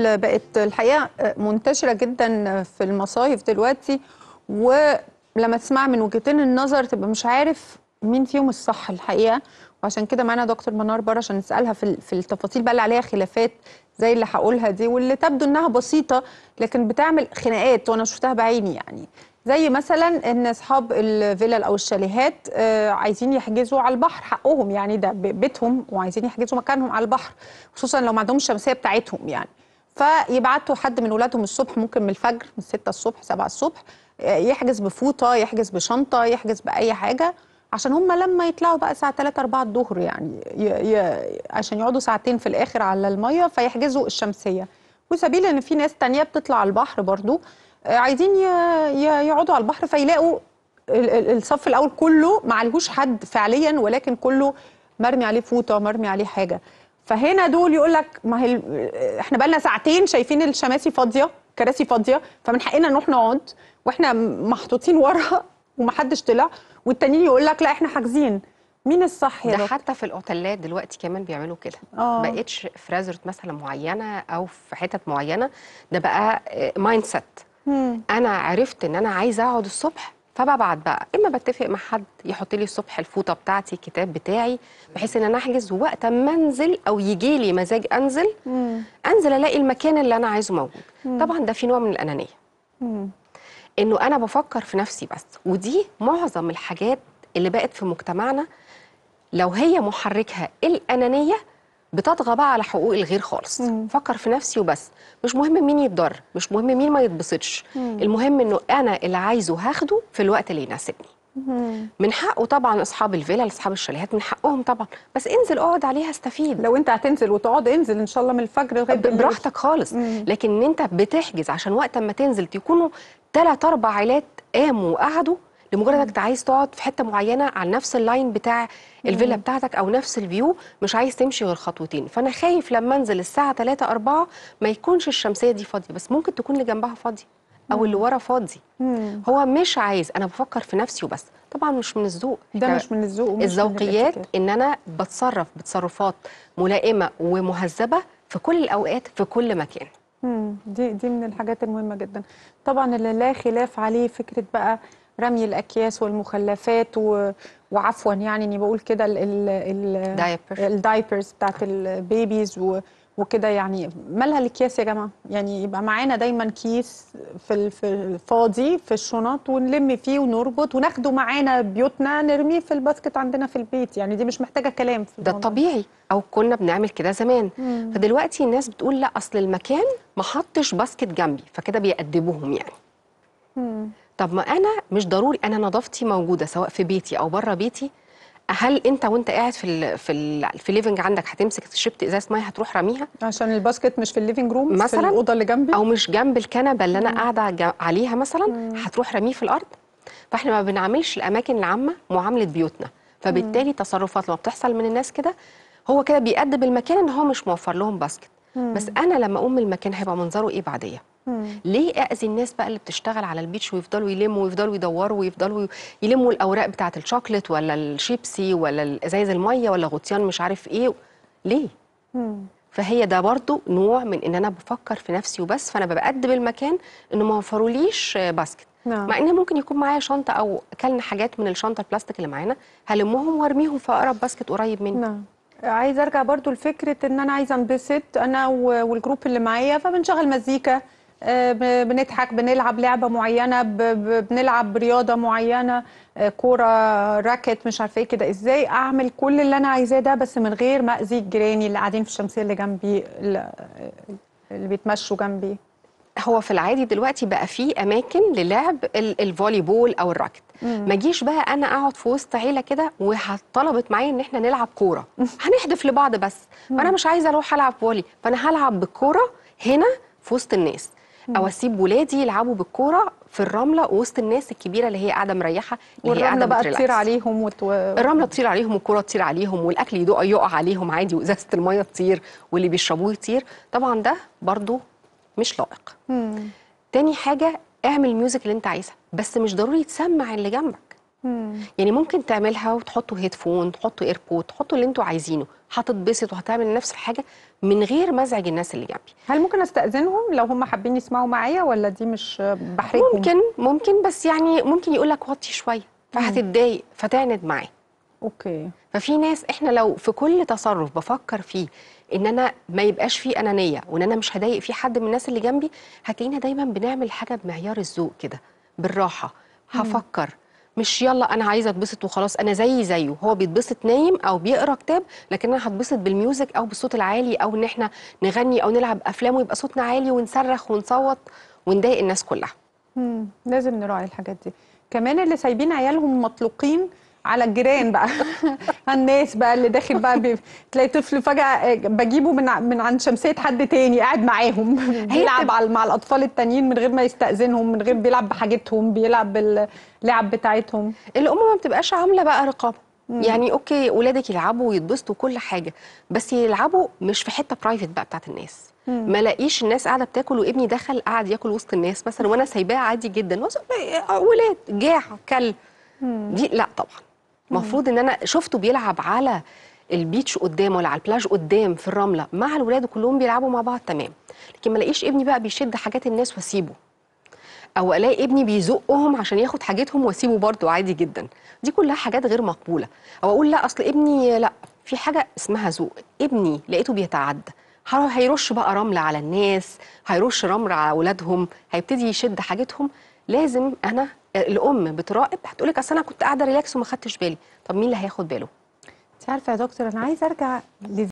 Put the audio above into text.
بقت الحقيقه آه، منتشره جدا في المصايف دلوقتي ولما تسمع من وجهتين النظر تبقى مش عارف مين فيهم الصح الحقيقه وعشان كده معانا دكتور منار بره عشان نسالها في في التفاصيل بقى اللي عليها خلافات زي اللي هقولها دي واللي تبدو انها بسيطه لكن بتعمل خناقات وانا شفتها بعيني يعني زي مثلا ان اصحاب الفيلل او الشاليهات آه، عايزين يحجزوا على البحر حقهم يعني ده بيتهم وعايزين يحجزوا مكانهم على البحر خصوصا لو ما عندهمش الشمسيه بتاعتهم يعني فيبعتوا حد من ولادهم الصبح ممكن من الفجر من 6 الصبح 7 الصبح يحجز بفوطه يحجز بشنطه يحجز باي حاجه عشان هم لما يطلعوا بقى الساعه 3 4 الظهر يعني ي... ي... عشان يقعدوا ساعتين في الاخر على الميه فيحجزوا الشمسيه وسبيل ان في ناس تانية بتطلع على البحر برضو آه، عايزين ي... ي... يقعدوا على البحر فيلاقوا الصف الاول كله معلهوش حد فعليا ولكن كله مرمي عليه فوطه مرمي عليه حاجه فهنا دول يقول لك ما هي احنا بقالنا ساعتين شايفين الشماسي فاضيه كراسي فاضيه فمن حقنا نروح نقعد واحنا محطوطين ورا ومحدش طلع والتانيين يقول لك لا احنا حاجزين مين الصح يا ده حتى في الاوتيلات دلوقتي كمان بيعملوا كده ما آه. بقتش في ريزورت مثلا معينه او في حتت معينه ده بقى آه, مايند سيت انا عرفت ان انا عايزه اقعد الصبح فببعت بقى اما بتفق مع حد يحط لي الصبح الفوطه بتاعتي الكتاب بتاعي بحيث ان انا احجز وقت ما انزل او يجي لي مزاج انزل مم. انزل الاقي المكان اللي انا عايزه موجود مم. طبعا ده في نوع من الانانيه مم. انه انا بفكر في نفسي بس ودي معظم الحاجات اللي بقت في مجتمعنا لو هي محركها الانانيه بتطغى بقى على حقوق الغير خالص مم. فكر في نفسي وبس مش مهم مين يتضر مش مهم مين ما يتبسطش المهم انه انا اللي عايزه هاخده في الوقت اللي يناسبني من حقه طبعا اصحاب الفيلا اصحاب الشاليهات من حقهم طبعا بس انزل اقعد عليها استفيد لو انت هتنزل وتقعد انزل ان شاء الله من الفجر لغايه براحتك خالص مم. لكن انت بتحجز عشان وقت ما تنزل تكونوا ثلاث اربع عيلات قاموا وقعدوا لمجرد انك عايز تقعد في حته معينه على نفس اللاين بتاع الفيلا بتاعتك او نفس الفيو مش عايز تمشي غير خطوتين فانا خايف لما انزل الساعه 3 4 ما يكونش الشمسيه دي فاضيه بس ممكن تكون اللي جنبها فاضيه او اللي ورا فاضي هو مش عايز انا بفكر في نفسي وبس طبعا مش من الذوق ده مش من الذوق الذوقيات ان انا بتصرف بتصرفات ملائمه ومهذبه في كل الاوقات في كل مكان دي دي من الحاجات المهمه جدا طبعا اللي لا خلاف عليه فكره بقى رمي الاكياس والمخلفات و... وعفوا يعني اني بقول كده الدايبرز الدايبرز بتاعت البيبيز و... وكده يعني مالها الاكياس يا جماعه يعني يبقى معانا دايما كيس في الفاضي في الشنط ونلم فيه ونربط وناخده معانا بيوتنا نرميه في الباسكت عندنا في البيت يعني دي مش محتاجه كلام في ده الطبيعي او كنا بنعمل كده زمان مم. فدلوقتي الناس بتقول لا اصل المكان ما حطش باسكت جنبي فكده بيأدبوهم يعني مم. طب ما انا مش ضروري انا نظافتي موجوده سواء في بيتي او بره بيتي هل انت وانت قاعد في الـ في الـ في الليفنج عندك هتمسك شبت ازازه ميه هتروح راميها عشان الباسكت مش في الليفنج روم مثلا في الاوضه اللي جنبي او مش جنب الكنبه اللي انا قاعده عليها مثلا مم. هتروح راميه في الارض فاحنا ما بنعملش الاماكن العامه معامله بيوتنا فبالتالي تصرفات لما بتحصل من الناس كده هو كده بيأدب المكان ان هو مش موفر لهم باسكت بس انا لما اقوم المكان هيبقى منظره ايه بعديه ليه اذي الناس بقى اللي بتشتغل على البيتش ويفضلوا يلموا ويفضلوا يدوروا ويفضلوا يلموا الاوراق بتاعه الشوكليت ولا الشيبسي ولا الأزايز الميه ولا غطيان مش عارف ايه ليه مم. فهي ده برضو نوع من ان انا بفكر في نفسي وبس فانا بقدم المكان انه ما وفروليش باسكت نعم. مع ان ممكن يكون معايا شنطه او اكلنا حاجات من الشنطه البلاستيك اللي معانا هلمهم وارميهم في اقرب باسكت قريب مني نعم. عايزه ارجع برضو لفكره ان انا عايزه انبسط انا والجروب اللي معايا فبنشغل مزيكا آه، بنضحك بنلعب لعبه معينه بنلعب رياضه معينه آه، كوره راكت مش عارفه ايه كده ازاي اعمل كل اللي انا عايزاه ده بس من غير ما اذي الجيراني اللي قاعدين في الشمسيه اللي جنبي اللي بيتمشوا جنبي هو في العادي دلوقتي بقى في اماكن للعب الفولي بول او الراكت ما جيش بقى انا اقعد في وسط عيله كده وطلبت معايا ان احنا نلعب كوره هنحدف لبعض بس فانا مش عايزه اروح العب فولي فانا هلعب بالكوره هنا في وسط الناس او اسيب ولادي يلعبوا بالكوره في الرمله وسط الناس الكبيره اللي هي قاعده مريحه اللي هي قاعده بقى تطير عليهم وتو... الرمله تطير عليهم والكوره تطير عليهم والاكل يدق يقع عليهم عادي وازازه الميه تطير واللي بيشربوه يطير طبعا ده برضو مش لائق مم. تاني حاجه اعمل ميوزك اللي انت عايزها بس مش ضروري تسمع اللي جنبك مم. يعني ممكن تعملها وتحطوا هيدفون تحطوا ايربود تحطوا اللي انتوا عايزينه هتتبسط وهتعمل نفس الحاجه من غير ما ازعج الناس اللي جنبي هل ممكن استاذنهم لو هم حابين يسمعوا معايا ولا دي مش بحرجهم ممكن ممكن بس يعني ممكن يقول لك وطي شويه فهتتضايق فتعند معاه اوكي ففي ناس احنا لو في كل تصرف بفكر فيه ان انا ما يبقاش فيه انانيه وان انا مش هضايق في حد من الناس اللي جنبي هتلاقينا دايما بنعمل حاجه بمعيار الذوق كده بالراحه هفكر مش يلا انا عايزه اتبسط وخلاص انا زي زيه هو بيتبسط نايم او بيقرا كتاب لكن انا هتبسط بالميوزك او بالصوت العالي او ان احنا نغني او نلعب افلام ويبقى صوتنا عالي ونصرخ ونصوت ونضايق الناس كلها لازم نراعي الحاجات دي كمان اللي سايبين عيالهم مطلوقين على الجيران بقى الناس بقى اللي داخل بقى بي... تلاقي طفل فجاه آه، بجيبه من من عند شمسيه حد تاني قاعد معاهم بيلعب مع الاطفال التانيين من غير ما يستاذنهم من غير بيلعب بحاجتهم بيلعب اللعب بتاعتهم الام ما بتبقاش عامله بقى رقابه يعني اوكي ولادك يلعبوا ويتبسطوا كل حاجه بس يلعبوا مش في حته برايفت بقى بتاعت الناس ما لاقيش الناس قاعده بتاكل وابني دخل قاعد ياكل وسط الناس مثلا وانا سايباه عادي جدا آه، ولاد جاع كل دي لا طبعا المفروض ان انا شفته بيلعب على البيتش قدام ولا على البلاج قدام في الرمله مع الولاد كلهم بيلعبوا مع بعض تمام لكن ما الاقيش ابني بقى بيشد حاجات الناس واسيبه او الاقي ابني بيزقهم عشان ياخد حاجتهم واسيبه برده عادي جدا دي كلها حاجات غير مقبوله او اقول لا اصل ابني لا في حاجه اسمها ذوق ابني لقيته بيتعدى هيرش بقى رمل على الناس هيرش رمل على اولادهم هيبتدي يشد حاجتهم لازم انا الام بتراقب هتقولك اصل انا كنت قاعده ريلاكس وما خدتش بالي طب مين اللي هياخد باله انت عارفه يا دكتور انا عايزه ارجع